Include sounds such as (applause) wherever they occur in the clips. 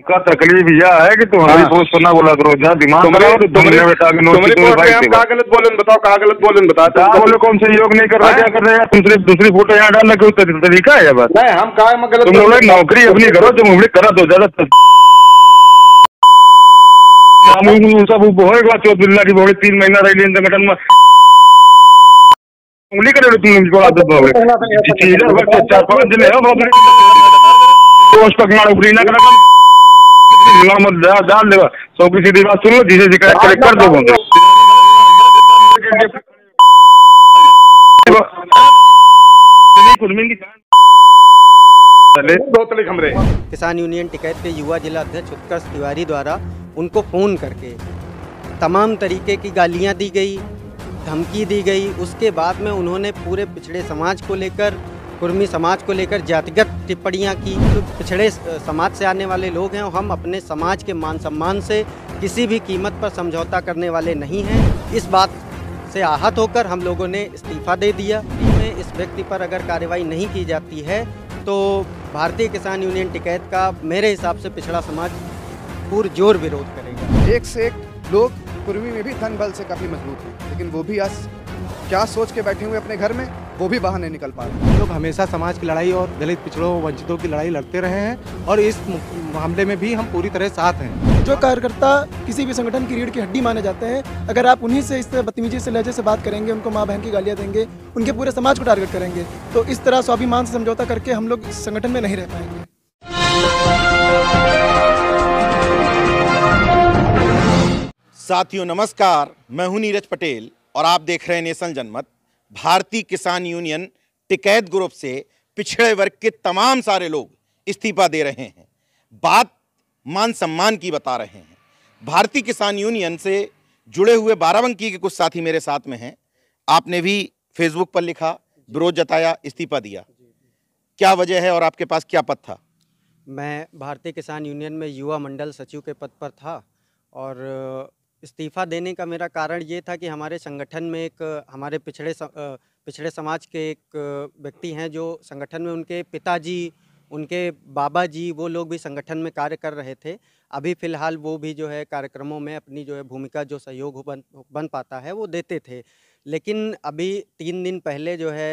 उनका तकलीफ यह है कि तुम्हारी हाँ। सोच पर तो ना बोला करो जहाँ दिमाग तुम्हारे तो गलत बोलन बताओ कहा गलत बोलन बताओ बोले कौन से योग नहीं कर रहा हाँ। क्या कर रहे हैं तुम सिर्फ दूसरी फोटो यहाँ डालना क्यों तरीका है बात नहीं हम कहा गलत तुम बोले नौकरी अपनी करो तुम उम्र करा दो ज्यादा तो- सब होएगा चौथ बिल्ला की भोड़ी तीन महीना रही संगठन में उंगली करे तुम बोला चार पाँच जिले हो पकड़ उबरी ना करा किसान यूनियन टिकैत के युवा जिला अध्यक्ष उत्कर्ष तिवारी द्वारा उनको फ़ोन करके तमाम तरीके की गालियां दी गई धमकी दी गई उसके बाद में उन्होंने पूरे पिछड़े समाज को लेकर कुर्मी समाज को लेकर जातिगत टिप्पणियाँ की तो पिछड़े समाज से आने वाले लोग हैं और हम अपने समाज के मान सम्मान से किसी भी कीमत पर समझौता करने वाले नहीं हैं इस बात से आहत होकर हम लोगों ने इस्तीफा दे दिया इस व्यक्ति पर अगर कार्रवाई नहीं की जाती है तो भारतीय किसान यूनियन टिकैत का मेरे हिसाब से पिछड़ा समाज पुरजोर विरोध करेगा एक से एक लोग कुर्मी में भी धन बल से काफ़ी मजबूत हैं लेकिन वो भी आज क्या सोच के बैठे हुए अपने घर में वो भी बाहर नहीं निकल पा रहे लोग हमेशा समाज की लड़ाई और दलित पिछड़ों वंचितों की लड़ाई लड़ते रहे हैं और इस मामले में भी हम पूरी तरह साथ हैं जो कार्यकर्ता किसी भी संगठन की रीढ़ की हड्डी माने जाते हैं अगर आप उन्हीं से इस तरह बदतमीजी से लहजे से बात करेंगे उनको माँ बहन की गालियाँ देंगे उनके पूरे समाज को टारगेट करेंगे तो इस तरह स्वाभिमान से समझौता करके हम लोग इस संगठन में नहीं रह पाएंगे साथियों नमस्कार मैं हूं नीरज पटेल और आप देख रहे हैं नेशनल जनमत भारतीय किसान यूनियन टिकैत ग्रुप से पिछड़े वर्ग के तमाम सारे लोग इस्तीफा दे रहे हैं बात मान सम्मान की बता रहे हैं भारतीय किसान यूनियन से जुड़े हुए बाराबंकी के कुछ साथी मेरे साथ में हैं आपने भी फेसबुक पर लिखा विरोध जताया इस्तीफा दिया क्या वजह है और आपके पास क्या पद था मैं भारतीय किसान यूनियन में युवा मंडल सचिव के पद पर था और इस्तीफ़ा देने का मेरा कारण ये था कि हमारे संगठन में एक हमारे पिछड़े पिछड़े समाज के एक व्यक्ति हैं जो संगठन में उनके पिताजी उनके बाबा जी वो लोग भी संगठन में कार्य कर रहे थे अभी फ़िलहाल वो भी जो है कार्यक्रमों में अपनी जो है भूमिका जो सहयोग बन बन पाता है वो देते थे लेकिन अभी तीन दिन पहले जो है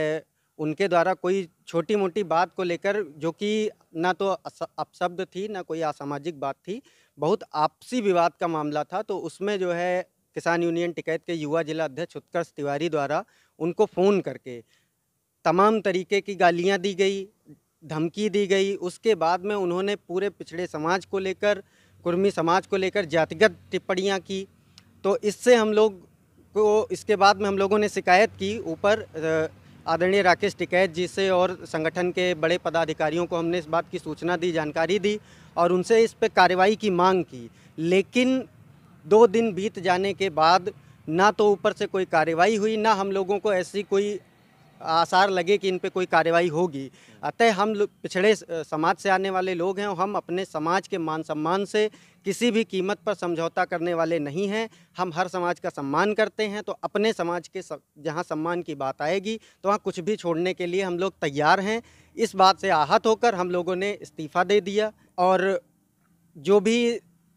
उनके द्वारा कोई छोटी मोटी बात को लेकर जो कि ना तो अपशब्द थी ना कोई असामाजिक बात थी बहुत आपसी विवाद का मामला था तो उसमें जो है किसान यूनियन टिकैत के युवा जिला अध्यक्ष उत्कर्ष तिवारी द्वारा उनको फ़ोन करके तमाम तरीके की गालियाँ दी गई धमकी दी गई उसके बाद में उन्होंने पूरे पिछड़े समाज को लेकर कुर्मी समाज को लेकर जातिगत टिप्पणियाँ की तो इससे हम लोग को इसके बाद में हम लोगों ने शिकायत की ऊपर आदरणीय राकेश टिकैत जी से और संगठन के बड़े पदाधिकारियों को हमने इस बात की सूचना दी जानकारी दी और उनसे इस पर कार्रवाई की मांग की लेकिन दो दिन बीत जाने के बाद ना तो ऊपर से कोई कार्रवाई हुई ना हम लोगों को ऐसी कोई आसार लगे कि इन पर कोई कार्रवाई होगी अतः हम पिछड़े समाज से आने वाले लोग हैं और हम अपने समाज के मान सम्मान से किसी भी कीमत पर समझौता करने वाले नहीं हैं हम हर समाज का सम्मान करते हैं तो अपने समाज के जहां सम्मान की बात आएगी तो वहां कुछ भी छोड़ने के लिए हम लोग तैयार हैं इस बात से आहत होकर हम लोगों ने इस्तीफ़ा दे दिया और जो भी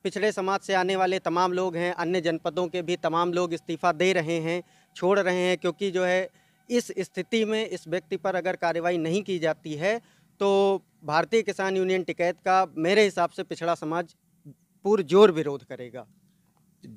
पिछड़े समाज से आने वाले तमाम लोग हैं अन्य जनपदों के भी तमाम लोग इस्तीफ़ा दे रहे हैं छोड़ रहे हैं क्योंकि जो है इस स्थिति में इस व्यक्ति पर अगर कार्रवाई नहीं की जाती है तो भारतीय किसान यूनियन टिकैत का मेरे हिसाब से पिछड़ा समाज जोर विरोध करेगा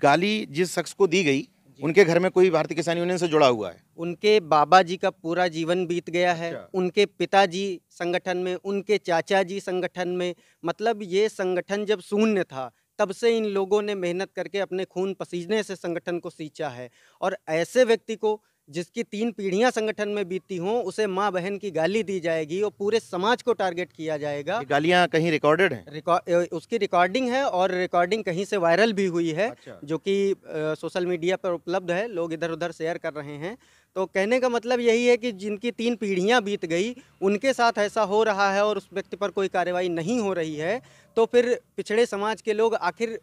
गाली जिस शख्स को दी गई उनके घर में कोई भारतीय किसान यूनियन से जुड़ा हुआ है उनके बाबा जी का पूरा जीवन बीत गया है अच्छा। उनके पिताजी संगठन में उनके चाचा जी संगठन में मतलब ये संगठन जब शून्य था तब से इन लोगों ने मेहनत करके अपने खून पसीजने से संगठन को सींचा है और ऐसे व्यक्ति को जिसकी तीन पीढ़ियां संगठन में बीती हों उसे माँ बहन की गाली दी जाएगी और पूरे समाज को टारगेट किया जाएगा गालियां कहीं रिकॉर्डेड हैं रिकॉर्ड उसकी रिकॉर्डिंग है और रिकॉर्डिंग कहीं से वायरल भी हुई है अच्छा। जो कि सोशल मीडिया पर उपलब्ध है लोग इधर उधर शेयर कर रहे हैं तो कहने का मतलब यही है कि जिनकी तीन पीढ़ियाँ बीत गई उनके साथ ऐसा हो रहा है और उस व्यक्ति पर कोई कार्रवाई नहीं हो रही है तो फिर पिछड़े समाज के लोग आखिर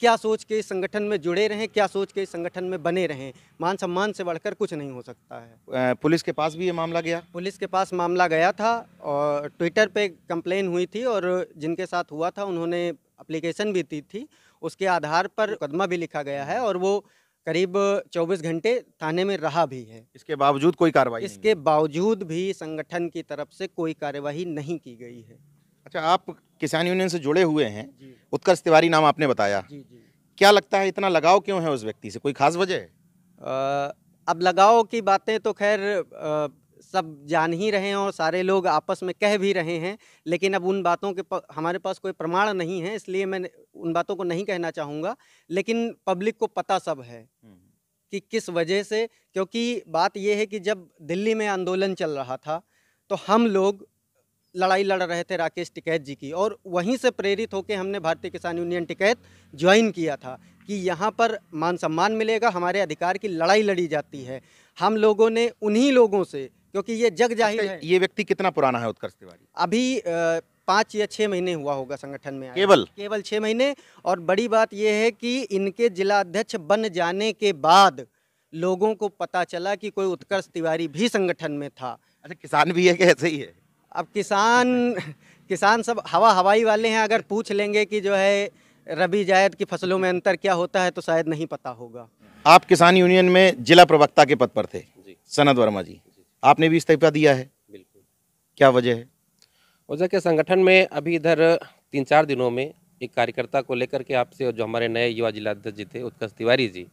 क्या सोच के इस संगठन में जुड़े रहें क्या सोच के इस संगठन में बने रहें मान सम्मान से बढ़कर कुछ नहीं हो सकता है पुलिस के पास भी ये मामला गया पुलिस के पास मामला गया था और ट्विटर पे कंप्लेन हुई थी और जिनके साथ हुआ था उन्होंने अप्लीकेशन भी दी थी उसके आधार पर मुकदमा भी लिखा गया है और वो करीब 24 घंटे थाने में रहा भी है इसके बावजूद कोई कार्रवाई इसके बावजूद भी संगठन की तरफ से कोई कार्यवाही नहीं की गई है अच्छा आप किसान यूनियन से जुड़े हुए हैं उत्कर्ष तिवारी नाम आपने बताया जी, जी। क्या लगता है इतना लगाव क्यों है उस व्यक्ति से कोई खास वजह अब लगाव की बातें तो खैर सब जान ही रहे हैं और सारे लोग आपस में कह भी रहे हैं लेकिन अब उन बातों के हमारे पास कोई प्रमाण नहीं है इसलिए मैं उन बातों को नहीं कहना चाहूँगा लेकिन पब्लिक को पता सब है हम्म, हम्म। कि किस वजह से क्योंकि बात यह है कि जब दिल्ली में आंदोलन चल रहा था तो हम लोग लड़ाई लड़ रहे थे राकेश टिकैत जी की और वहीं से प्रेरित होकर हमने भारतीय किसान यूनियन टिकैत ज्वाइन किया था कि यहाँ पर मान सम्मान मिलेगा हमारे अधिकार की लड़ाई लड़ी जाती है हम लोगों ने उन्हीं लोगों से क्योंकि ये जग जाहिर अच्छा, है ये व्यक्ति कितना पुराना है उत्कर्ष तिवारी अभी पाँच या छः महीने हुआ होगा संगठन में केवल केवल छः महीने और बड़ी बात यह है कि इनके जिला अध्यक्ष बन जाने के बाद लोगों को पता चला कि कोई उत्कर्ष तिवारी भी संगठन में था अच्छा किसान भी है कि ऐसे ही है अब किसान किसान सब हवा हवाई वाले हैं अगर पूछ लेंगे कि जो है रबी जायद की फसलों में अंतर क्या होता है तो शायद नहीं पता होगा आप किसान यूनियन में जिला प्रवक्ता के पद पर थे सनत वर्मा जी आपने भी इस्तीफा दिया है बिल्कुल क्या वजह है वजह के संगठन में अभी इधर तीन चार दिनों में एक कार्यकर्ता को लेकर के आपसे जो हमारे नए युवा जिलाध्यक्ष जी थे उत्कर्ष तिवारी जी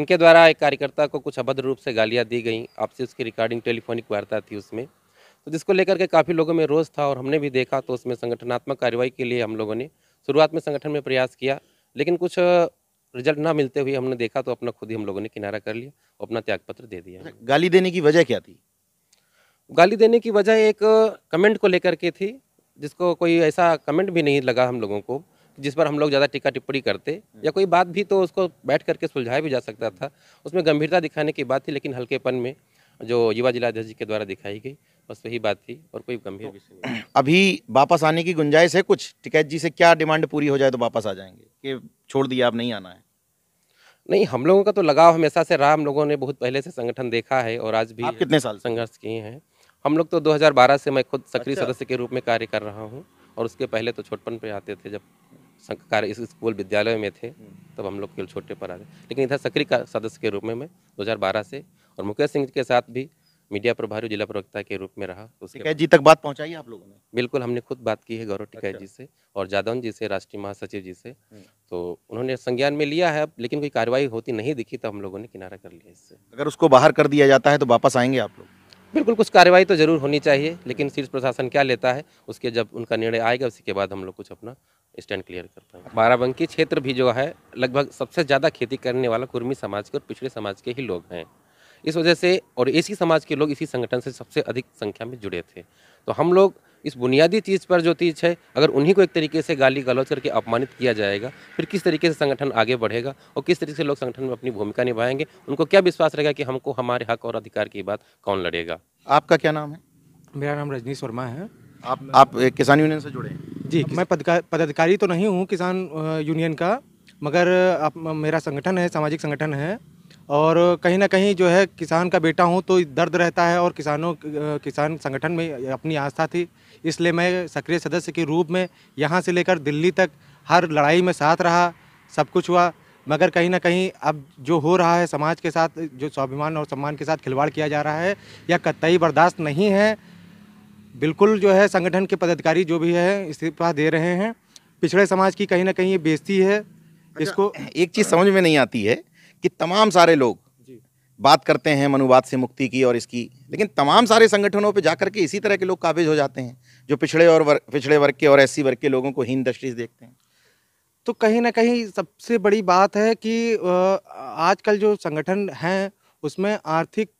इनके द्वारा एक कार्यकर्ता को कुछ अभद्र रूप से गालियाँ दी गई आपसे उसकी रिकॉर्डिंग टेलीफोनिक वार्ता थी उसमें तो जिसको लेकर के काफ़ी लोगों में रोज़ था और हमने भी देखा तो उसमें संगठनात्मक कार्रवाई के लिए हम लोगों ने शुरुआत में संगठन में प्रयास किया लेकिन कुछ रिजल्ट ना मिलते हुए हमने देखा तो अपना खुद ही हम लोगों ने किनारा कर लिया और अपना त्यागपत्र दे दिया अच्छा, गाली देने की वजह क्या थी गाली देने की वजह एक कमेंट को लेकर के थी जिसको कोई ऐसा कमेंट भी नहीं लगा हम लोगों को जिस पर हम लोग ज़्यादा टिक्का टिप्पणी करते या कोई बात भी तो उसको बैठ करके सुलझाया भी जा सकता था उसमें गंभीरता दिखाने की बात थी लेकिन हल्केपन में जो युवा जिलाध्यक्ष जी के द्वारा दिखाई गई बस वही बात थी और कोई गंभीर विषय नहीं अभी वापस आने की गुंजाइश है कुछ टिकैत जी से क्या डिमांड पूरी हो जाए तो वापस आ जाएंगे कि छोड़ दिया अब नहीं आना है नहीं हम लोगों का तो लगाव हमेशा से रहा हम लोगों ने बहुत पहले से संगठन देखा है और आज भी आप कितने साल संघर्ष किए हैं हम लोग तो 2012 से मैं खुद सक्रिय अच्छा। सदस्य के रूप में कार्य कर रहा हूँ और उसके पहले तो छोटपन पे आते थे जब कार्य इस स्कूल विद्यालय में थे तब हम लोग केवल छोटे पर आ गए लेकिन इधर सक्रिय सदस्य के रूप में मैं दो से और मुकेश सिंह के साथ भी मीडिया प्रभारी जिला प्रवक्ता के रूप में रहा उसके जी तक बात पहुंचाई आप लोगों ने बिल्कुल हमने खुद बात की है गौरव टिकैत अच्छा। जी से और जादवन जी से राष्ट्रीय महासचिव जी से हम्म। तो उन्होंने संज्ञान में लिया है लेकिन कोई कार्रवाई होती नहीं दिखी तो हम लोगों ने किनारा कर लिया इससे अगर उसको बाहर कर दिया जाता है तो वापस आएंगे आप लोग बिल्कुल कुछ कार्रवाई तो जरूर होनी चाहिए लेकिन शीर्ष प्रशासन क्या लेता है उसके जब उनका निर्णय आएगा उसी के बाद हम लोग कुछ अपना स्टैंड क्लियर कर पाएंगे बाराबंकी क्षेत्र भी जो है लगभग सबसे ज़्यादा खेती करने वाला कुर्मी समाज के और पिछड़े समाज के ही लोग हैं इस वजह से और इसी समाज के लोग इसी संगठन से सबसे अधिक संख्या में जुड़े थे तो हम लोग इस बुनियादी चीज़ पर जो चीज़ है अगर उन्हीं को एक तरीके से गाली गलौज करके अपमानित किया जाएगा फिर किस तरीके से संगठन आगे बढ़ेगा और किस तरीके से लोग संगठन में अपनी भूमिका निभाएंगे उनको क्या विश्वास रहेगा कि हमको हमारे हक और अधिकार की बात कौन लड़ेगा आपका क्या नाम है मेरा नाम रजनीश वर्मा है आप आप किसान यूनियन से जुड़े हैं जी मैं पदाधिकारी तो नहीं हूँ किसान यूनियन का मगर आप मेरा संगठन है सामाजिक संगठन है और कहीं ना कहीं जो है किसान का बेटा हूँ तो दर्द रहता है और किसानों किसान संगठन में अपनी आस्था थी इसलिए मैं सक्रिय सदस्य के रूप में यहाँ से लेकर दिल्ली तक हर लड़ाई में साथ रहा सब कुछ हुआ मगर कहीं ना कहीं अब जो हो रहा है समाज के साथ जो स्वाभिमान और सम्मान के साथ खिलवाड़ किया जा रहा है या कतई बर्दाश्त नहीं है बिल्कुल जो है संगठन के पदाधिकारी जो भी है इस्तीफा दे रहे हैं पिछड़े समाज की कहीं ना कहीं ये बेजती है अच्छा, इसको एक चीज़ समझ में नहीं आती है कि तमाम सारे लोग बात करते हैं मनुवाद से मुक्ति की और इसकी लेकिन तमाम सारे संगठनों पे जाकर के इसी तरह के लोग काबिज हो जाते हैं जो पिछड़े और वर, पिछड़े वर्ग के और ऐसी वर्ग के लोगों को हीन दृष्टि देखते हैं तो कहीं ना कहीं सबसे बड़ी बात है कि आजकल जो संगठन हैं उसमें आर्थिक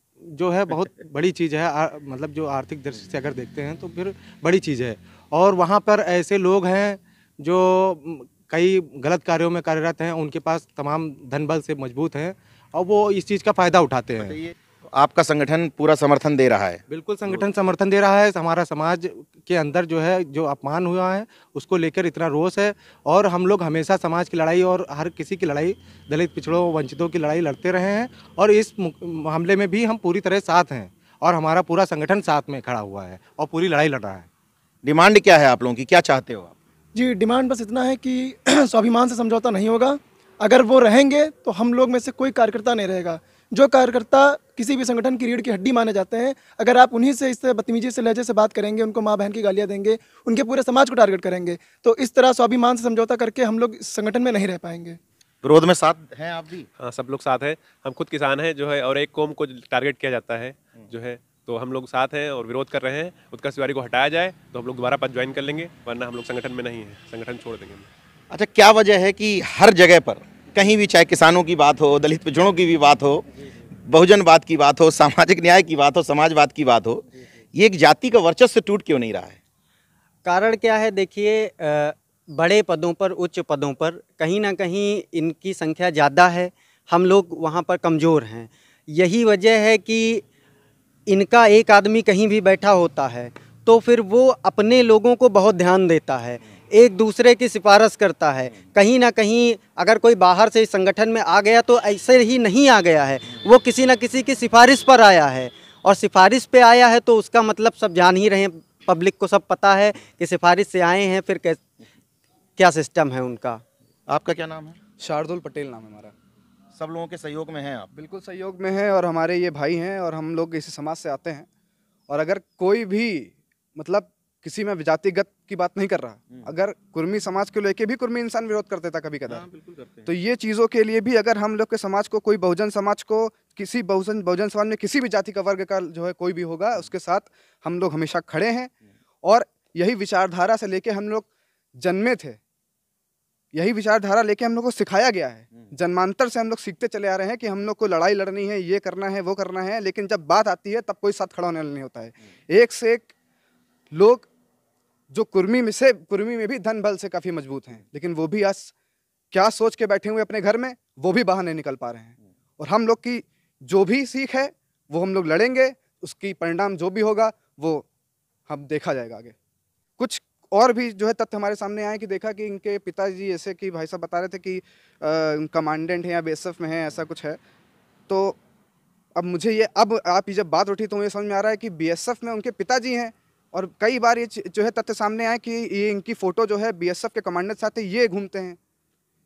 जो है बहुत (laughs) बड़ी चीज़ है मतलब जो आर्थिक दृष्टि से अगर देखते हैं तो फिर बड़ी चीज़ है और वहाँ पर ऐसे लोग हैं जो कई गलत कार्यों में कार्यरत हैं उनके पास तमाम धन बल से मजबूत हैं और वो इस चीज़ का फ़ायदा उठाते हैं आपका संगठन पूरा समर्थन दे रहा है बिल्कुल संगठन समर्थन दे रहा है हमारा समाज के अंदर जो है जो अपमान हुआ है उसको लेकर इतना रोष है और हम लोग हमेशा समाज की लड़ाई और हर किसी की लड़ाई दलित पिछड़ों वंचितों की लड़ाई लड़ते रहे हैं और इस हमले में भी हम पूरी तरह साथ हैं और हमारा पूरा संगठन साथ में खड़ा हुआ है और पूरी लड़ाई लड़ रहा है डिमांड क्या है आप लोगों की क्या चाहते हो आप जी डिमांड बस इतना है कि (clears throat) स्वाभिमान से समझौता नहीं होगा अगर वो रहेंगे तो हम लोग में से कोई कार्यकर्ता नहीं रहेगा जो कार्यकर्ता किसी भी संगठन की रीढ़ की हड्डी माने जाते हैं अगर आप उन्हीं से इस बदतमीजी से लहजे से बात करेंगे उनको माँ बहन की गालियाँ देंगे उनके पूरे समाज को टारगेट करेंगे तो इस तरह स्वाभिमान से समझौता करके हम लोग इस संगठन में नहीं रह पाएंगे विरोध में साथ हैं आप भी हाँ सब लोग साथ हैं हम खुद किसान हैं जो है और एक कोम को टारगेट किया जाता है जो है तो हम लोग साथ हैं और विरोध कर रहे हैं उत्कर्ष तिवारी को हटाया जाए तो हम लोग दोबारा पद ज्वाइन कर लेंगे वरना हम लोग संगठन में नहीं है संगठन छोड़ देंगे अच्छा क्या वजह है कि हर जगह पर कहीं भी चाहे किसानों की बात हो दलित पिछड़ों की भी बात हो बहुजनवाद की बात हो सामाजिक न्याय की बात हो समाजवाद की बात हो ये एक जाति का वर्चस्व टूट क्यों नहीं रहा है कारण क्या है देखिए बड़े पदों पर उच्च पदों पर कहीं ना कहीं इनकी संख्या ज़्यादा है हम लोग वहाँ पर कमज़ोर हैं यही वजह है कि इनका एक आदमी कहीं भी बैठा होता है तो फिर वो अपने लोगों को बहुत ध्यान देता है एक दूसरे की सिफारिश करता है कहीं ना कहीं अगर कोई बाहर से इस संगठन में आ गया तो ऐसे ही नहीं आ गया है वो किसी ना किसी की सिफारिश पर आया है और सिफारिश पे आया है तो उसका मतलब सब जान ही रहे हैं पब्लिक को सब पता है कि सिफारिश से आए हैं फिर क्या सिस्टम है उनका आपका क्या नाम है शार्दुल पटेल नाम है हमारा सब लोगों के सहयोग में हैं आप बिल्कुल सहयोग में हैं और हमारे ये भाई हैं और हम लोग इसी समाज से आते हैं और अगर कोई भी मतलब किसी में जातिगत की बात नहीं कर रहा हम्म। अगर कुर्मी समाज को लेके भी कुर्मी इंसान विरोध करते था कभी कदा हाँ, तो ये चीज़ों के लिए भी अगर हम लोग के समाज को कोई बहुजन समाज को किसी बहुजन बहुजन समाज में किसी भी जाति का वर्ग का जो है कोई भी होगा उसके साथ हम लोग हमेशा खड़े हैं हम्म। और यही विचारधारा से लेके हम लोग जन्मे थे यही विचारधारा लेके हम लोग को सिखाया गया है हम्म। जन्मांतर से हम लोग सीखते चले आ रहे हैं कि हम लोग को लड़ाई लड़नी है ये करना है वो करना है लेकिन जब बात आती है तब कोई साथ खड़ा होने नहीं होता है हम्म। एक से एक लोग जो कुर्मी में से कुर्मी में भी धन बल से काफ़ी मजबूत हैं लेकिन वो भी आज क्या सोच के बैठे हुए अपने घर में वो भी बाहर नहीं निकल पा रहे हैं हम्म। और हम लोग की जो भी सीख है वो हम लोग लड़ेंगे उसकी परिणाम जो भी होगा वो हम देखा जाएगा आगे और भी जो है तथ्य हमारे सामने आए कि देखा कि इनके पिताजी ऐसे कि भाई साहब बता रहे थे कि कमांडेंट हैं या बीएसएफ में हैं ऐसा कुछ है तो अब मुझे ये अब आप जब बात उठी तो मुझे समझ में आ रहा है कि बीएसएफ में उनके पिताजी हैं और कई बार ये जो है तथ्य सामने आए कि ये इनकी फ़ोटो जो है बीएसएफ के कमांडेंट साथ ये घूमते हैं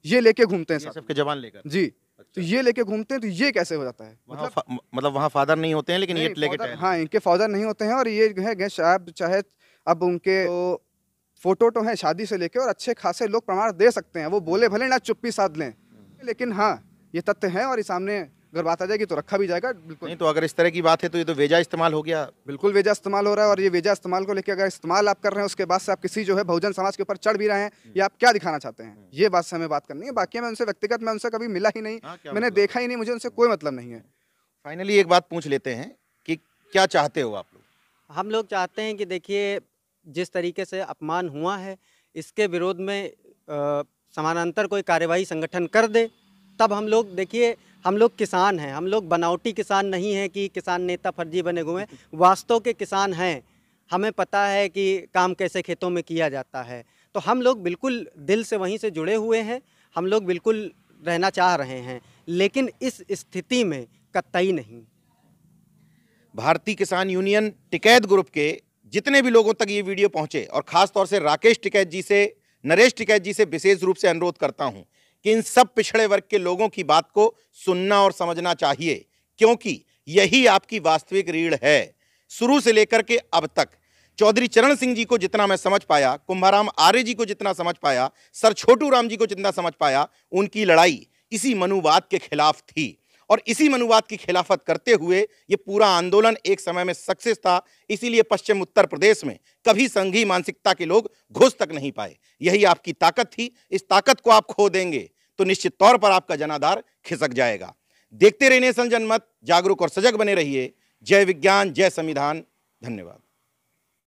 ये लेके घूमते हैं बीएसएफ के जवान लेकर जी अच्छा। तो ये लेके घूमते हैं तो ये कैसे हो जाता है मतलब फा, मतलब वहाँ फादर नहीं होते हैं लेकिन ये लेके हाँ इनके फादर नहीं होते हैं और ये है गए शायद चाहे अब उनके तो फोटो तो हैं शादी से लेकर और अच्छे खासे लोग प्रमाण दे सकते हैं वो बोले भले ना चुप्पी साध लें लेकिन हाँ ये तथ्य है और ये सामने अगर बात आ जाएगी तो रखा भी जाएगा बिल्कुल नहीं तो अगर इस तरह की बात है तो ये तो वेजा इस्तेमाल हो गया बिल्कुल वेजा इस्तेमाल हो रहा है और ये वेजा इस्तेमाल को लेकर अगर इस्तेमाल आप कर रहे हैं उसके बाद से आप किसी जो है बहुजन समाज के ऊपर चढ़ भी रहे हैं हम्म। या आप क्या दिखाना चाहते हैं ये बात से हमें बात करनी है बाकी मैं उनसे व्यक्तिगत मैं उनसे कभी मिला ही नहीं हाँ, मैंने मतलब? देखा ही नहीं मुझे उनसे कोई मतलब नहीं है फाइनली एक बात पूछ लेते हैं कि क्या चाहते हो आप लोग हम लोग चाहते हैं कि देखिए जिस तरीके से अपमान हुआ है इसके विरोध में समानांतर कोई कार्यवाही संगठन कर दे तब हम लोग देखिए हम लोग किसान हैं हम लोग बनावटी किसान नहीं हैं कि किसान नेता फर्जी बने हुए हैं (laughs) वास्तव के किसान हैं हमें पता है कि काम कैसे खेतों में किया जाता है तो हम लोग बिल्कुल दिल से वहीं से जुड़े हुए हैं हम लोग बिल्कुल रहना चाह रहे हैं लेकिन इस स्थिति में कतई नहीं भारतीय किसान यूनियन टिकैत ग्रुप के जितने भी लोगों तक ये वीडियो पहुंचे और ख़ासतौर से राकेश टिकैत जी से नरेश टिकैत जी से विशेष रूप से अनुरोध करता हूं कि इन सब पिछड़े वर्ग के लोगों की बात को सुनना और समझना चाहिए क्योंकि यही आपकी वास्तविक रीढ़ है शुरू से लेकर के अब तक चौधरी चरण सिंह जी को जितना मैं समझ पाया कुंभाराम आर्य जी को जितना समझ पाया सर छोटू राम जी को जितना समझ पाया उनकी लड़ाई इसी मनुवाद के खिलाफ थी और इसी मनुवाद की खिलाफत करते हुए ये पूरा आंदोलन एक समय में सक्सेस था इसीलिए पश्चिम उत्तर प्रदेश में कभी संघी मानसिकता के लोग घुस तक नहीं पाए यही आपकी ताकत थी इस ताकत को आप खो देंगे तो निश्चित तौर पर आपका जनाधार खिसक जाएगा देखते रहिए मत जागरूक और सजग बने रहिए जय विज्ञान जय संविधान धन्यवाद